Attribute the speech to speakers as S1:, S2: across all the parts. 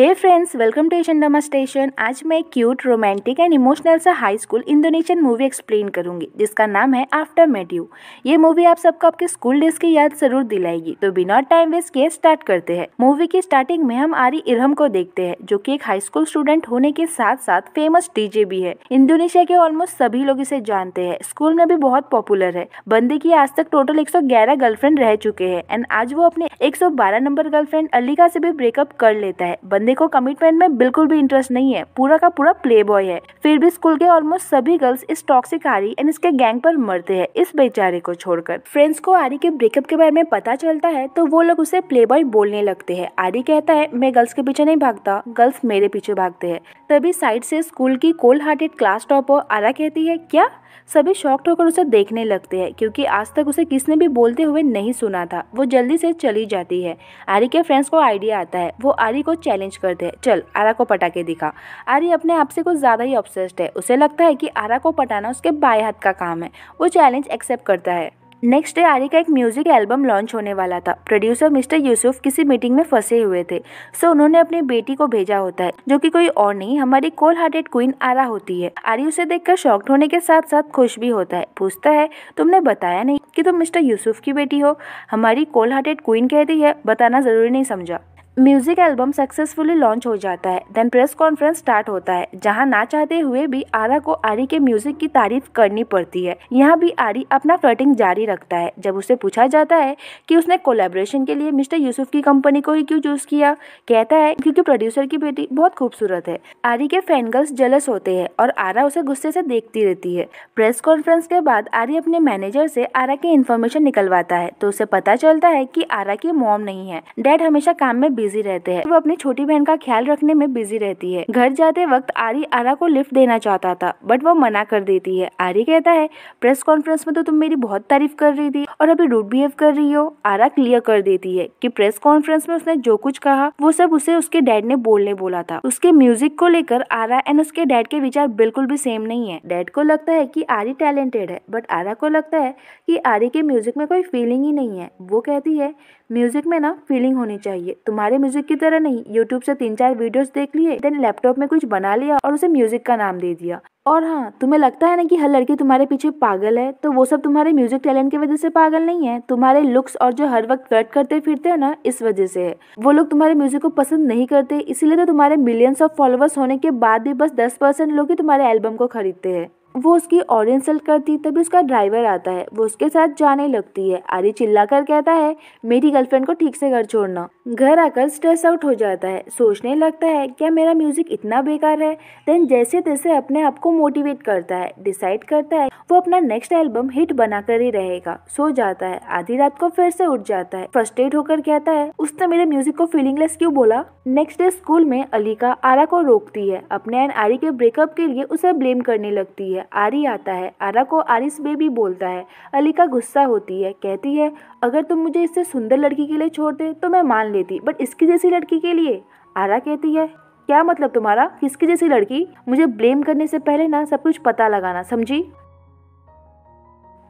S1: hey friends welcome to एशन drama station आज मैं क्यूट रोमांटिक एंड इमोशनल सा high school Indonesian movie explain करूंगी जिसका नाम है आफ्टर मेट यू ये मूवी आप सबको आपके स्कूल डेज की याद जरूर दिलाएगी तो बिना टाइम वेस्ट किए स्टार्ट करते हैं मूवी की स्टार्टिंग में हम आरी इरहम को देखते हैं जो की एक हाई स्कूल स्टूडेंट होने के साथ साथ फेमस डीजे भी है इंडोनेशिया के ऑलमोस्ट सभी लोग इसे जानते हैं स्कूल में भी बहुत पॉपुलर है बंदे की आज तक टोटल एक गर्लफ्रेंड रह चुके हैं एंड आज वो अपने एक नंबर गर्लफ्रेंड अलिका से भी ब्रेकअप कर लेता है बंदे बंदे को कमिटमेंट में बिल्कुल भी इंटरेस्ट नहीं है पूरा का पूरा प्ले बॉय है फिर भी स्कूल के ऑलमोस्ट सभी गर्ल्स इस टॉक्सिक आरी एंड इसके गैंग पर मरते हैं इस बेचारे को छोड़कर फ्रेंड्स को आरी के ब्रेकअप के बारे में पता चलता है तो वो लोग उसे प्ले बॉय बोलने लगते है आरी कहता है मैं गर्ल्स के पीछे नहीं भागता गर्ल्स मेरे पीछे भागते है तभी साइड से स्कूल की cold hearted class topper Ara कहती है क्या सभी शॉक्ड होकर उसे देखने लगते हैं क्योंकि आज तक उसे किसने भी बोलते हुए नहीं सुना था वो जल्दी से चली जाती है आरी के फ्रेंड्स को आइडिया आता है वो आरी को चैलेंज करते हैं चल आरा को पटाके दिखा आरी अपने आप से कुछ ज़्यादा ही ऑब्सेस्ड है उसे लगता है कि आरा को पटाना उसके बाएँ हाथ का काम है वो चैलेंज एक्सेप्ट करता है नेक्स्ट डे आरी का एक म्यूजिक एल्बम लॉन्च होने वाला था प्रोड्यूसर मिस्टर यूसुफ किसी मीटिंग में फंसे हुए थे सो उन्होंने अपनी बेटी को भेजा होता है जो कि कोई और नहीं हमारी कोल हार्टेड क्वीन आरा होती है आरी उसे देखकर शॉक्ड होने के साथ साथ खुश भी होता है पूछता है तुमने बताया नहीं कि तुम मिस्टर यूसुफ की बेटी हो हमारी कोल हार्टेड क्वीन कहती है बताना जरूरी नहीं समझा म्यूजिक एल्बम सक्सेसफुली लॉन्च हो जाता है देन प्रेस कॉन्फ्रेंस स्टार्ट होता है जहां ना चाहते हुए भी आरा को आरी के म्यूजिक की तारीफ करनी पड़ती है यहाँ भी आरी अपना फ्लर्टिंग जारी रखता है जब उसे पूछा जाता है कि उसने कोलेब्रेशन के लिए मिस्टर यूसुफ की कंपनी को ही क्यों चूज किया कहता है क्योंकि प्रोड्यूसर की बेटी बहुत खूबसूरत है आरी के फैनगर्ल्स जलस होते हैं और आरा उसे गुस्से से देखती रहती है प्रेस कॉन्फ्रेंस के बाद आरी अपने मैनेजर से आरा की इन्फॉर्मेशन निकलवाता है तो उसे पता चलता है की आरा की मोम नहीं है डैड हमेशा काम में बिजी बिजी रहते हैं वो अपनी छोटी बहन का ख्याल रखने में बिजी रहती है घर जाते वक्त आरी आरा को लिफ्ट देना चाहता था बट वो मना कर देती है आरी कहता है प्रेस कॉन्फ्रेंस में तो तुम मेरी बहुत तारीफ कर रही थी और अभी रूट बिहेव कर रही हो आरा क्लियर कर देती है की प्रेस कॉन्फ्रेंस में उसने जो कुछ कहा वो सब उसे उसके डैड ने बोलने बोला था उसके म्यूजिक को लेकर आरा एंड उसके डैड के विचार बिल्कुल भी सेम नहीं है डैड को लगता है की आरी टैलेंटेड है बट आरा को लगता है की आरी के म्यूजिक में कोई फीलिंग ही नहीं है वो कहती है म्यूज़िक में ना फीलिंग होनी चाहिए तुम्हारे म्यूज़िक की तरह नहीं यूट्यूब से तीन चार वीडियोस देख लिए देन लैपटॉप में कुछ बना लिया और उसे म्यूज़िक का नाम दे दिया और हाँ तुम्हें लगता है ना कि हर लड़की तुम्हारे पीछे पागल है तो वो सब तुम्हारे म्यूजिक टैलेंट की वजह से पागल नहीं है तुम्हारे लुक्स और जो हर वक्त फ्लर्ट करते फिरते हो ना इस वजह से है वो लोग तुम्हारे म्यूजिक को पसंद नहीं करते इसीलिए तो तुम्हारे मिलियंस ऑफ फॉलोअर्स होने के बाद भी बस दस परसेंट लोग ही तुम्हारे एल्बम को खरीदते हैं वो उसकी और इंसल्ट करती तभी उसका ड्राइवर आता है वो उसके साथ जाने लगती है आरी चिल्ला कर कहता है मेरी गर्लफ्रेंड को ठीक से घर छोड़ना घर आकर स्ट्रेस आउट हो जाता है सोचने लगता है क्या मेरा म्यूजिक इतना बेकार है देन जैसे तैसे अपने आप को मोटिवेट करता है डिसाइड करता है वो अपना नेक्स्ट एल्बम हिट बनाकर ही रहेगा सो जाता है आधी रात को फिर से उठ जाता है एड होकर कहता है उसने मेरे म्यूजिक को फीलिंगलेस क्यों बोला नेक्स्ट डे स्कूल में अलीका आरा को रोकती है अपने एंड आरी के ब्रेकअप के लिए उसे ब्लेम करने लगती है आरी आता है आरा को आरिस बेबी बोलता है अलिका गुस्सा होती है कहती है अगर तुम मुझे इससे सुंदर लड़की के लिए छोड़ते तो मैं मान लेती बट इसकी जैसी लड़की के लिए आरा कहती है क्या मतलब तुम्हारा किसकी जैसी लड़की मुझे ब्लेम करने से पहले ना सब कुछ पता लगाना समझी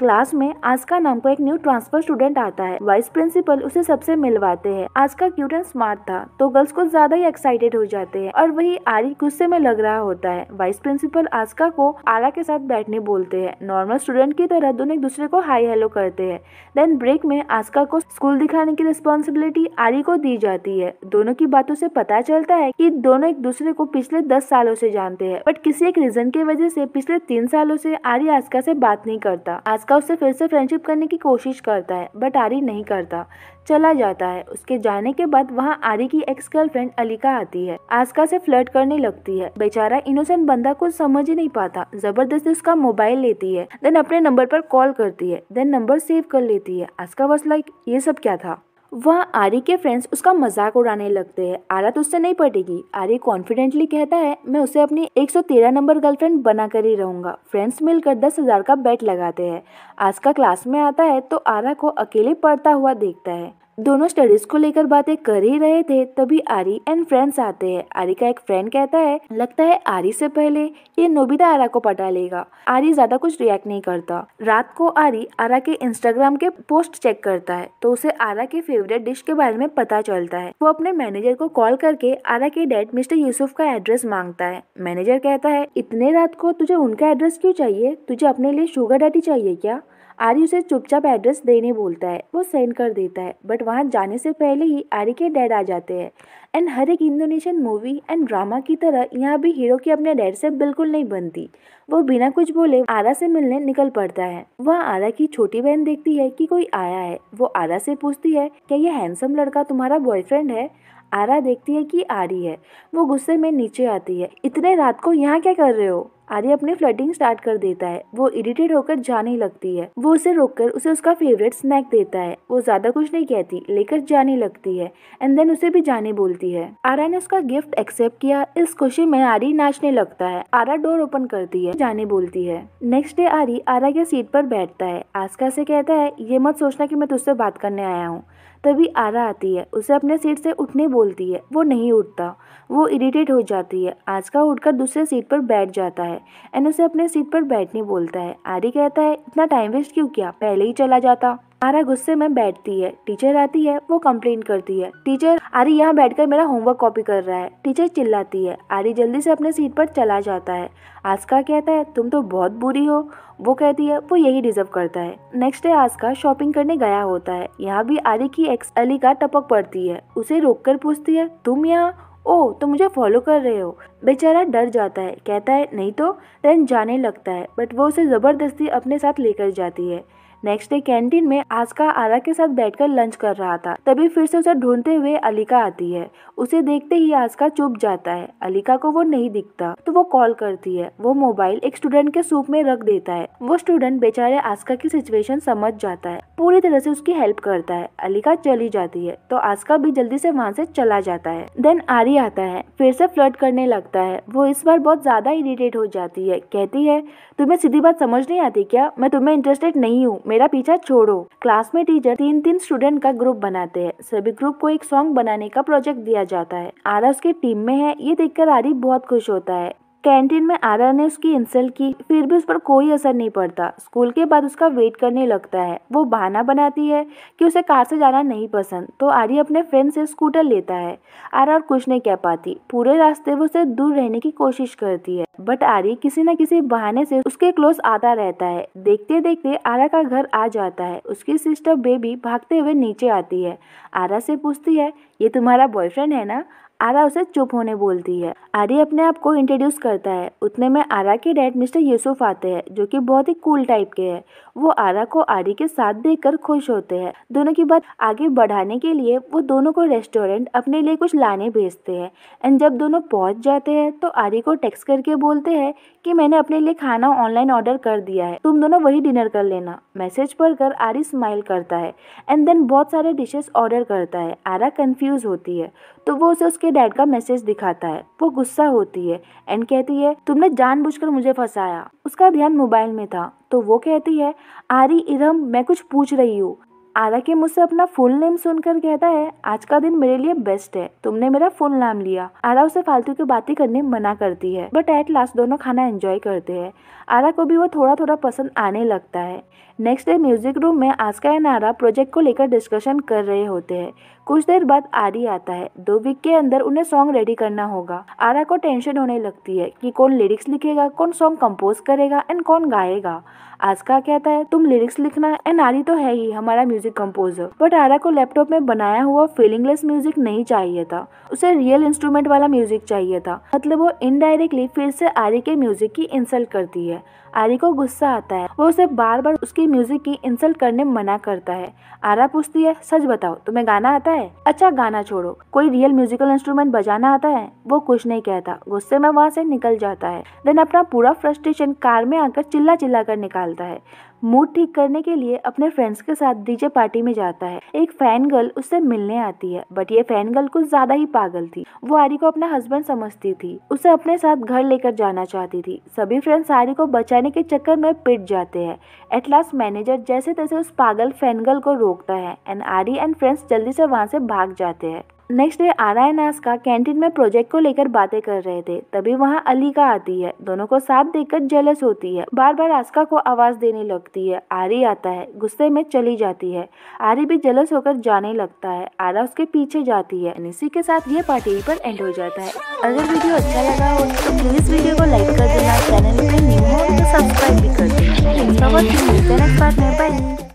S1: क्लास में आस्का नाम का एक न्यू ट्रांसफर स्टूडेंट आता है वाइस प्रिंसिपल उसे सबसे मिलवाते हैं आस्का क्यूट एंड स्मार्ट था तो गर्ल्स को ज्यादा ही एक्साइटेड हो जाते हैं और वही आरी गुस्से में लग रहा होता है वाइस प्रिंसिपल आस्का को आरा के साथ बैठने बोलते हैं नॉर्मल स्टूडेंट की तरह दोनों एक दूसरे को हाई हेलो करते हैं देन ब्रेक में आस्का को स्कूल दिखाने की रिस्पॉन्सिबिलिटी आरी को दी जाती है दोनों की बातों से पता चलता है की दोनों एक दूसरे को पिछले दस सालों से जानते हैं बट किसी एक रीजन की वजह से पिछले तीन सालों से आरी आस्का से बात नहीं करता आस्का आस्का उससे फिर से फ्रेंडशिप करने की कोशिश करता है बट आरी नहीं करता चला जाता है उसके जाने के बाद वहाँ आरी की एक्स गर्लफ्रेंड अलिका आती है आस्का से फ्लर्ट करने लगती है बेचारा इनोसेंट बंदा कुछ समझ ही नहीं पाता जबरदस्ती उसका मोबाइल लेती है देन अपने नंबर पर कॉल करती है देन नंबर सेव कर लेती है आस्का वॉज लाइक ये सब क्या था वह आर्य के फ्रेंड्स उसका मजाक उड़ाने लगते हैं आरा तो उससे नहीं पटेगी आर्य कॉन्फिडेंटली कहता है मैं उसे अपनी 113 नंबर गर्लफ्रेंड बनाकर ही रहूंगा फ्रेंड्स मिलकर दस हजार का बेट लगाते हैं आज का क्लास में आता है तो आरा को अकेले पढ़ता हुआ देखता है दोनों स्टडीज को लेकर बातें कर ही रहे थे तभी आरी एंड फ्रेंड्स आते हैं आरी का एक फ्रेंड कहता है लगता है आरी से पहले ये नोबिता आरा को पटा लेगा आरी ज्यादा कुछ रिएक्ट नहीं करता रात को आरी आरा के इंस्टाग्राम के पोस्ट चेक करता है तो उसे आरा के फेवरेट डिश के बारे में पता चलता है वो अपने मैनेजर को कॉल करके आरा के डैड मिस्टर यूसुफ का एड्रेस मांगता है मैनेजर कहता है इतने रात को तुझे उनका एड्रेस क्यों चाहिए तुझे अपने लिए शुगर डैडी चाहिए क्या आरी उसे चुपचाप एड्रेस देने बोलता है वो सेंड कर देता है बट वहाँ जाने से पहले ही आरी के डैड आ जाते हैं एंड हर एक इंडोनेशियन मूवी एंड ड्रामा की तरह यहाँ भी हीरो की अपने डैड से बिल्कुल नहीं बनती वो बिना कुछ बोले आरा से मिलने निकल पड़ता है वह आरा की छोटी बहन देखती है कि कोई आया है वो आरा से पूछती है क्या ये हैंडसम लड़का तुम्हारा बॉयफ्रेंड है आरा देखती है कि आरी है वो गुस्से में नीचे आती है इतने रात को यहाँ क्या कर रहे हो आर्य अपनी फ्लटिंग स्टार्ट कर देता है वो इरिटेट होकर जाने लगती है वो उसे रोककर उसे उसका फेवरेट स्नैक देता है वो ज्यादा कुछ नहीं कहती लेकर जाने लगती है एंड देन उसे भी जाने बोलती है आरा ने उसका गिफ्ट एक्सेप्ट किया इस खुशी में आरी नाचने लगता है आरा डोर ओपन करती है जाने बोलती है नेक्स्ट डे आरी आरा के सीट पर बैठता है आस्का से कहता है ये मत सोचना की मैं तुझसे बात करने आया हूँ तभी आरा आती है उसे अपने सीट से उठने बोलती है वो नहीं उठता वो इरिटेट हो जाती है आजका उठकर दूसरे सीट पर बैठ जाता है एंड उसे अपने सीट पर बैठने बोलता है आरी कहता है इतना टाइम वेस्ट क्यों किया पहले ही चला जाता आरा गुस्से में बैठती है टीचर आती है वो कंप्लेन करती है टीचर आरी यहाँ बैठकर मेरा होमवर्क कॉपी कर रहा है टीचर चिल्लाती है आरी जल्दी से अपने सीट पर चला जाता है आस्का कहता है तुम तो बहुत बुरी हो वो कहती है वो यही डिजर्व करता है नेक्स्ट डे आस्का शॉपिंग करने गया होता है यहाँ भी आरी की एक्स अली का टपक पड़ती है उसे रोक कर पूछती है तुम यहाँ ओ तो मुझे फॉलो कर रहे हो बेचारा डर जाता है कहता है नहीं तो देन जाने लगता है बट वो उसे ज़बरदस्ती अपने साथ लेकर जाती है नेक्स्ट डे कैंटीन में आजका आरा के साथ बैठकर लंच कर रहा था तभी फिर से उसे ढूंढते हुए अलिका आती है उसे देखते ही आसका चुप जाता है अलिका को वो नहीं दिखता तो वो कॉल करती है वो मोबाइल एक स्टूडेंट के सूप में रख देता है वो स्टूडेंट बेचारे आस्का की सिचुएशन समझ जाता है पूरी तरह से उसकी हेल्प करता है अलिका चली जाती है तो आस्का भी जल्दी से वहाँ से चला जाता है देन आरी आता है फिर से फ्लर्ट करने लगता है वो इस बार बहुत ज्यादा इरिटेट हो जाती है कहती है तुम्हें सीधी बात समझ नहीं आती क्या मैं तुम्हें इंटरेस्टेड नहीं हूँ मेरा पीछा छोड़ो क्लास में टीचर तीन तीन स्टूडेंट का ग्रुप बनाते हैं सभी ग्रुप को एक सॉन्ग बनाने का प्रोजेक्ट दिया जाता है आरा उसके टीम में है ये देखकर आरिफ बहुत खुश होता है कैंटीन में आरा ने उसकी इंसल्ट की फिर भी उस पर कोई असर नहीं पड़ता स्कूल के बाद उसका वेट करने लगता है वो बहाना बनाती है कि उसे कार से जाना नहीं पसंद तो आर्य अपने फ्रेंड से स्कूटर लेता है आरा और कुछ नहीं कह पाती पूरे रास्ते वो उसे दूर रहने की कोशिश करती है बट आर्य किसी न किसी बहाने से उसके क्लोज आता रहता है देखते देखते आरा का घर आ जाता है उसकी सिस्टर बेबी भागते हुए नीचे आती है आरा से पूछती है ये तुम्हारा बॉयफ्रेंड है ना आरा उसे चुप होने बोलती है आर्य अपने आप को इंट्रोड्यूस करता है उतने में आरा के डैड मिस्टर यूसुफ आते हैं जो कि बहुत ही कूल टाइप के हैं वो आरा को आर्य के साथ देखकर खुश होते हैं दोनों की बात आगे बढ़ाने के लिए वो दोनों को रेस्टोरेंट अपने लिए कुछ लाने भेजते हैं एंड जब दोनों पहुंच जाते हैं तो आर्य को टेक्स्ट करके बोलते हैं कि मैंने अपने लिए खाना ऑनलाइन ऑर्डर कर दिया है तुम दोनों वही डिनर कर लेना मैसेज पढ़कर आर्य स्माइल करता है एंड देन बहुत सारे डिशेस ऑर्डर करता है आरा कन्फ्यूज होती है तो वो उसे उसके उसके डैड का मैसेज दिखाता है वो गुस्सा होती है एंड कहती है तुमने जानबूझकर मुझे फंसाया उसका ध्यान मोबाइल में था तो वो कहती है आरी इरम मैं कुछ पूछ रही हूँ के मुझसे अपना फुल नेम सुनकर कहता है आज का दिन मेरे लिए बेस्ट है तुमने मेरा फुल नाम लिया आरा उसे फालतू की बातें करने मना करती है बट एट लास्ट दोनों खाना एंजॉय करते हैं आरा को भी वो थोड़ा थोड़ा पसंद आने लगता है नेक्स्ट डे म्यूजिक रूम में आस्का एंड आरा प्रोजेक्ट को लेकर डिस्कशन कर रहे होते हैं कुछ देर बाद आरी आता है दो वीक के अंदर उन्हें सॉन्ग रेडी करना होगा आरा को टेंशन होने लगती है कि कौन लिरिक्स लिखेगा कौन सॉन्ग कंपोज करेगा एंड कौन गाएगा आज का कहता है तुम लिरिक्स लिखना एंड आरी तो है ही हमारा म्यूजिक कंपोजर बट आरा को लैपटॉप में बनाया हुआ फीलिंगलेस म्यूजिक नहीं चाहिए था उसे रियल इंस्ट्रूमेंट वाला म्यूजिक चाहिए था मतलब वो इनडायरेक्टली फिर से आरी के म्यूजिक की इंसल्ट करती है आरी को गुस्सा आता है वो उसे बार बार उसकी म्यूजिक की इंसल्ट करने मना करता है आरा पूछती है सच बताओ तुम्हें गाना आता है अच्छा गाना छोड़ो कोई रियल म्यूजिकल इंस्ट्रूमेंट बजाना आता है वो कुछ नहीं कहता गुस्से में वहाँ से निकल जाता है देन अपना पूरा फ्रस्ट्रेशन कार में आकर चिल्ला चिल्ला कर निकाल डालता है मूड ठीक करने के लिए अपने फ्रेंड्स के साथ डीजे पार्टी में जाता है एक फैन गर्ल उससे मिलने आती है बट ये फैन गर्ल कुछ ज्यादा ही पागल थी वो आरी को अपना हस्बैंड समझती थी उसे अपने साथ घर लेकर जाना चाहती थी सभी फ्रेंड्स आरी को बचाने के चक्कर में पिट जाते हैं एट लास्ट मैनेजर जैसे तैसे उस पागल फैन गर्ल को रोकता है एंड आरी एंड फ्रेंड्स जल्दी से वहाँ से भाग जाते हैं next day Ara and Aska canteen में प्रोजेक्ट को लेकर बातें कर रहे थे तभी वहाँ अलीका आती है दोनों को साथ देखकर जलस होती है बार बार आस्का को आवाज देने लगती है आरी आता है गुस्से में चली जाती है आरी भी जलस होकर जाने लगता है आरा उसके पीछे जाती है इसी के साथ ये पार्टी पर एंड हो जाता है अगर वीडियो अच्छा लगा हो तो प्लीज वीडियो को लाइक कर देना चैनल पर न्यू हो तो सब्सक्राइब भी कर देना